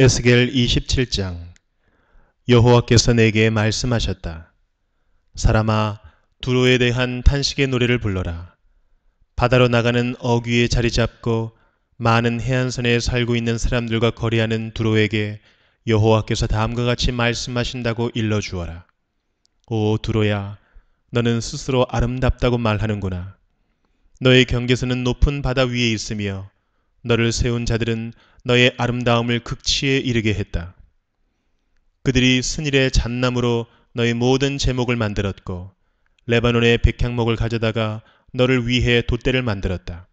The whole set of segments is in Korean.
에스겔 27장 여호와께서 내게 말씀하셨다. 사람아 두로에 대한 탄식의 노래를 불러라. 바다로 나가는 어귀에 자리 잡고 많은 해안선에 살고 있는 사람들과 거래하는 두로에게 여호와께서 다음과 같이 말씀하신다고 일러주어라. 오 두로야 너는 스스로 아름답다고 말하는구나. 너의 경계선은 높은 바다 위에 있으며 너를 세운 자들은 너의 아름다움을 극치에 이르게 했다. 그들이 스닐의 잣나무로 너의 모든 제목을 만들었고 레바논의 백향목을 가져다가 너를 위해 돛대를 만들었다.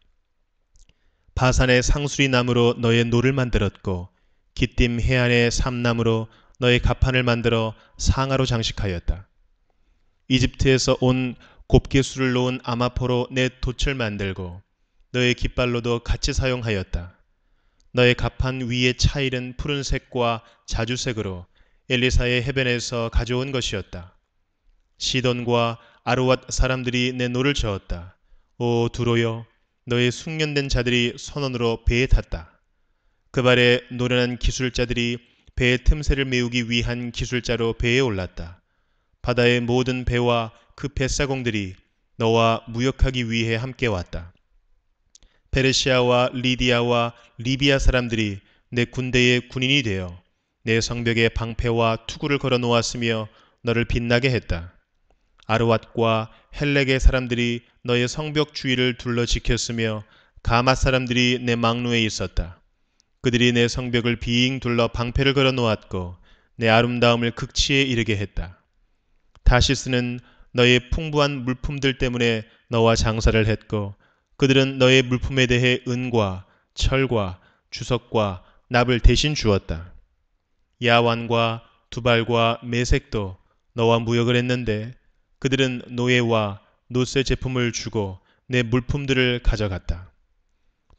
바산의 상수리 나무로 너의 노를 만들었고 기띔 해안의 삼나무로 너의 갑판을 만들어 상아로 장식하였다. 이집트에서 온 곱게 수를 놓은 아마포로 내 돛을 만들고 너의 깃발로도 같이 사용하였다. 너의 갑판 위의 차이른 푸른색과 자주색으로 엘리사의 해변에서 가져온 것이었다. 시돈과 아르왓 사람들이 내 노를 저었다. 오 두로여 너의 숙련된 자들이 선원으로 배에 탔다. 그 발에 노련한 기술자들이 배의 틈새를 메우기 위한 기술자로 배에 올랐다. 바다의 모든 배와 그 뱃사공들이 너와 무역하기 위해 함께 왔다. 페르시아와 리디아와 리비아 사람들이 내 군대의 군인이 되어 내 성벽에 방패와 투구를 걸어 놓았으며 너를 빛나게 했다. 아르왓과 헬렉의 사람들이 너의 성벽 주위를 둘러 지켰으며 가마 사람들이 내 망루에 있었다. 그들이 내 성벽을 비잉 둘러 방패를 걸어 놓았고 내 아름다움을 극치에 이르게 했다. 다시스는 너의 풍부한 물품들 때문에 너와 장사를 했고 그들은 너의 물품에 대해 은과 철과 주석과 납을 대신 주었다. 야완과 두발과 매색도 너와 무역을 했는데 그들은 노예와 노쇠 제품을 주고 내 물품들을 가져갔다.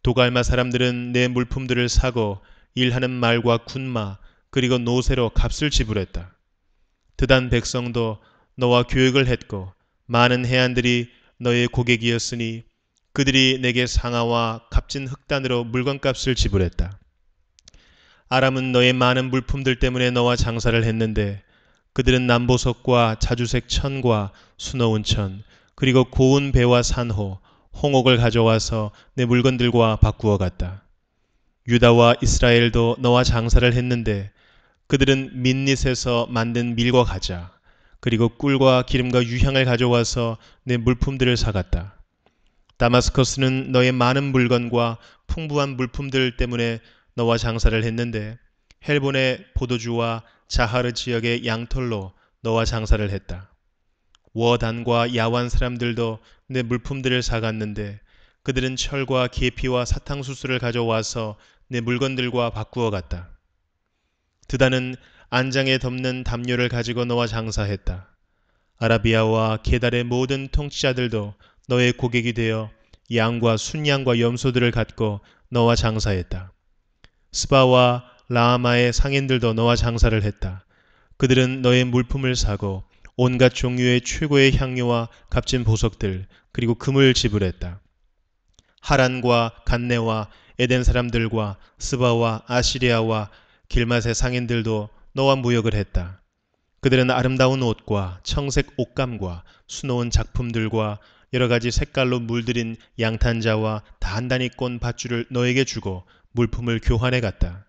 도갈마 사람들은 내 물품들을 사고 일하는 말과 군마 그리고 노세로 값을 지불했다. 드단 백성도 너와 교역을 했고 많은 해안들이 너의 고객이었으니 그들이 내게 상아와 값진 흑단으로 물건값을 지불했다. 아람은 너의 많은 물품들 때문에 너와 장사를 했는데 그들은 남보석과 자주색 천과 수놓은 천 그리고 고운 배와 산호 홍옥을 가져와서 내 물건들과 바꾸어 갔다. 유다와 이스라엘도 너와 장사를 했는데 그들은 민닛에서 만든 밀과 가자 그리고 꿀과 기름과 유향을 가져와서 내 물품들을 사갔다. 다마스커스는 너의 많은 물건과 풍부한 물품들 때문에 너와 장사를 했는데 헬본의 보도주와 자하르 지역의 양털로 너와 장사를 했다. 워단과 야완 사람들도 내 물품들을 사갔는데 그들은 철과 계피와 사탕수수를 가져와서 내 물건들과 바꾸어 갔다. 드다는 안장에 덮는 담요를 가지고 너와 장사했다. 아라비아와 계달의 모든 통치자들도 너의 고객이 되어 양과 순양과 염소들을 갖고 너와 장사했다. 스바와 라마의 상인들도 너와 장사를 했다. 그들은 너의 물품을 사고 온갖 종류의 최고의 향료와 값진 보석들 그리고 금을 지불했다. 하란과 간내와 에덴 사람들과 스바와 아시리아와 길맛의 상인들도 너와 무역을 했다. 그들은 아름다운 옷과 청색 옷감과 수놓은 작품들과 여러 가지 색깔로 물들인 양탄자와 단단히 꼰 밧줄을 너에게 주고 물품을 교환해 갔다.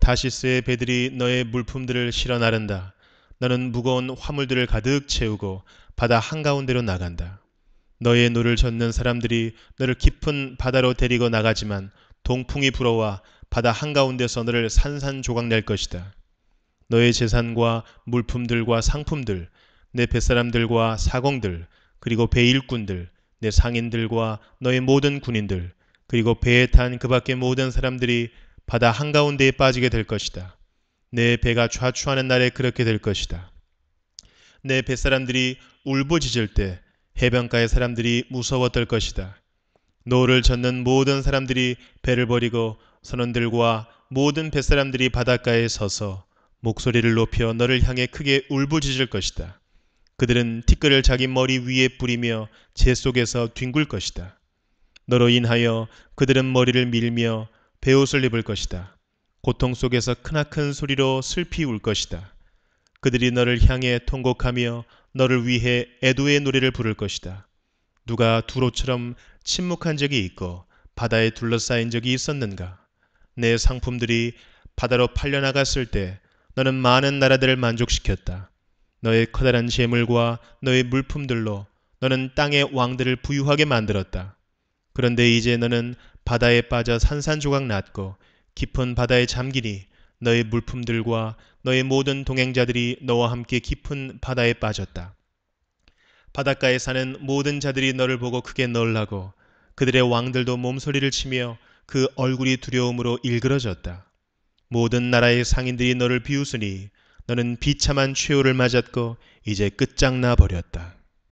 다시스의 배들이 너의 물품들을 실어 나른다. 너는 무거운 화물들을 가득 채우고 바다 한가운데로 나간다. 너의 노를 젓는 사람들이 너를 깊은 바다로 데리고 나가지만 동풍이 불어와 바다 한가운데서 너를 산산조각 낼 것이다. 너의 재산과 물품들과 상품들, 내 뱃사람들과 사공들, 그리고 배 일꾼들, 내 상인들과 너의 모든 군인들, 그리고 배에 탄 그 밖의 모든 사람들이 바다 한가운데에 빠지게 될 것이다. 내 배가 좌추하는 날에 그렇게 될 것이다. 내 뱃사람들이 울부짖을 때 해변가의 사람들이 무서워 떨 것이다. 노를 젓는 모든 사람들이 배를 버리고 선원들과 모든 뱃사람들이 바닷가에 서서 목소리를 높여 너를 향해 크게 울부짖을 것이다. 그들은 티끌을 자기 머리 위에 뿌리며 재 속에서 뒹굴 것이다. 너로 인하여 그들은 머리를 밀며 배옷을 입을 것이다. 고통 속에서 크나큰 소리로 슬피 울 것이다. 그들이 너를 향해 통곡하며 너를 위해 애도의 노래를 부를 것이다. 누가 두로처럼 침묵한 적이 있고 바다에 둘러싸인 적이 있었는가? 내 상품들이 바다로 팔려나갔을 때 너는 많은 나라들을 만족시켰다. 너의 커다란 재물과 너의 물품들로 너는 땅의 왕들을 부유하게 만들었다. 그런데 이제 너는 바다에 빠져 산산조각 났고 깊은 바다에 잠기니 너의 물품들과 너의 모든 동행자들이 너와 함께 깊은 바다에 빠졌다. 바닷가에 사는 모든 자들이 너를 보고 크게 놀라고 그들의 왕들도 몸소리를 치며 그 얼굴이 두려움으로 일그러졌다. 모든 나라의 상인들이 너를 비웃으니 너는 비참한 최후를 맞았고 이제 끝장나 버렸다.